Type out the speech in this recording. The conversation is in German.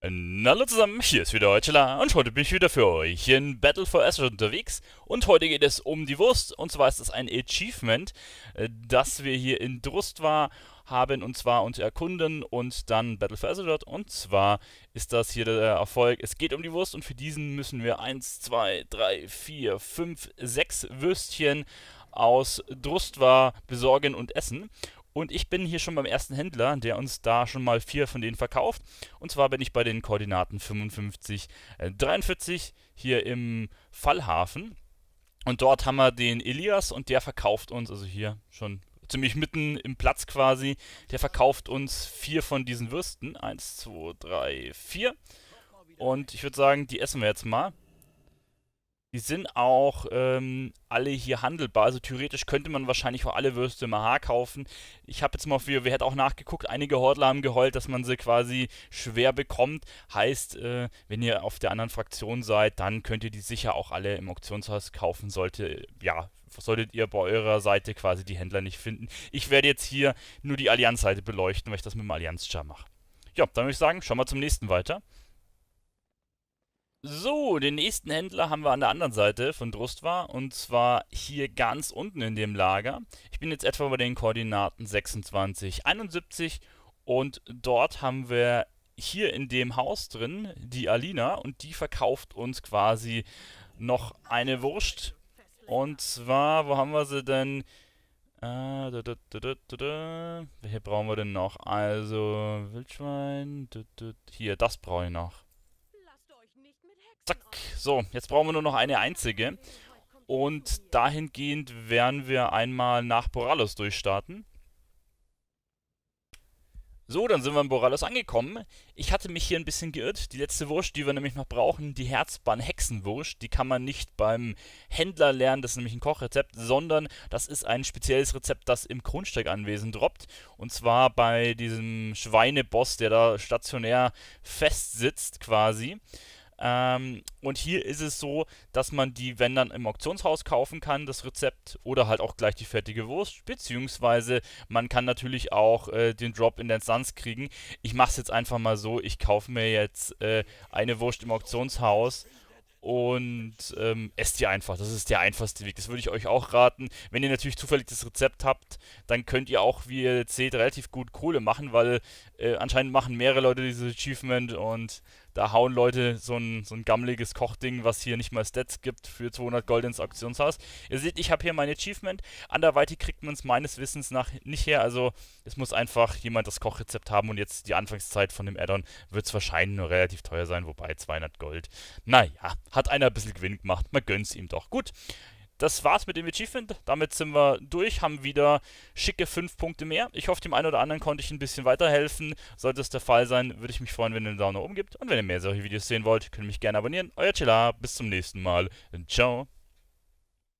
Hallo zusammen, hier ist wieder Heutschela und heute bin ich wieder für euch in Battle for Azeroth unterwegs und heute geht es um die Wurst und zwar ist es ein Achievement, äh, das wir hier in Drust haben und zwar uns erkunden und dann Battle for Azeroth und zwar ist das hier der Erfolg, es geht um die Wurst und für diesen müssen wir 1, 2, 3, 4, 5, 6 Würstchen aus Drust besorgen und essen und ich bin hier schon beim ersten Händler, der uns da schon mal vier von denen verkauft. Und zwar bin ich bei den Koordinaten 55, äh, 43 hier im Fallhafen. Und dort haben wir den Elias und der verkauft uns, also hier schon ziemlich mitten im Platz quasi, der verkauft uns vier von diesen Würsten. Eins, zwei, drei, vier. Und ich würde sagen, die essen wir jetzt mal. Die sind auch ähm, alle hier handelbar. Also theoretisch könnte man wahrscheinlich auch alle Würste im AH kaufen. Ich habe jetzt mal für, WoW hat auch nachgeguckt. Einige Hordler haben geheult, dass man sie quasi schwer bekommt. Heißt, äh, wenn ihr auf der anderen Fraktion seid, dann könnt ihr die sicher auch alle im Auktionshaus kaufen. Sollte, ja, solltet ihr bei eurer Seite quasi die Händler nicht finden. Ich werde jetzt hier nur die Allianzseite beleuchten, weil ich das mit dem Allianz-Char mache. Ja, dann würde ich sagen, schauen wir zum nächsten weiter. So, den nächsten Händler haben wir an der anderen Seite von Drustwa und zwar hier ganz unten in dem Lager. Ich bin jetzt etwa bei den Koordinaten 26, 71 und dort haben wir hier in dem Haus drin die Alina und die verkauft uns quasi noch eine Wurst. Und zwar, wo haben wir sie denn? Äh, da, da, da, da, da, da. Hier brauchen wir denn noch? Also, Wildschwein. Hier, das brauche ich noch. Zack. So, jetzt brauchen wir nur noch eine einzige. Und dahingehend werden wir einmal nach Boralos durchstarten. So, dann sind wir in Boralos angekommen. Ich hatte mich hier ein bisschen geirrt. Die letzte Wurst, die wir nämlich noch brauchen, die Herzbahn-Hexenwurst, die kann man nicht beim Händler lernen, das ist nämlich ein Kochrezept, sondern das ist ein spezielles Rezept, das im Kronsteiganwesen droppt. Und zwar bei diesem Schweineboss, der da stationär festsitzt quasi. Ähm, und hier ist es so, dass man die, wenn dann im Auktionshaus kaufen kann, das Rezept oder halt auch gleich die fertige Wurst, beziehungsweise man kann natürlich auch äh, den Drop in den Suns kriegen. Ich mache es jetzt einfach mal so, ich kaufe mir jetzt äh, eine Wurst im Auktionshaus und ähm, esst die einfach. Das ist der einfachste Weg. Das würde ich euch auch raten. Wenn ihr natürlich zufällig das Rezept habt, dann könnt ihr auch, wie ihr seht, relativ gut Kohle machen, weil äh, anscheinend machen mehrere Leute dieses Achievement und da hauen Leute so ein, so ein gammeliges Kochding, was hier nicht mal Stats gibt, für 200 Gold ins Auktionshaus. Ihr seht, ich habe hier mein Achievement. Anderweitig kriegt man es meines Wissens nach nicht her. Also es muss einfach jemand das Kochrezept haben und jetzt die Anfangszeit von dem Addon wird es wahrscheinlich nur relativ teuer sein, wobei 200 Gold. Naja, hat einer ein bisschen Gewinn gemacht. Man gönnt es ihm doch. Gut, das war's mit dem Achievement. Damit sind wir durch, haben wieder schicke 5 Punkte mehr. Ich hoffe, dem einen oder anderen konnte ich ein bisschen weiterhelfen. Sollte es der Fall sein, würde ich mich freuen, wenn ihr einen Daumen nach oben gibt. Und wenn ihr mehr solche Videos sehen wollt, könnt ihr mich gerne abonnieren. Euer Chilla, bis zum nächsten Mal. Ciao.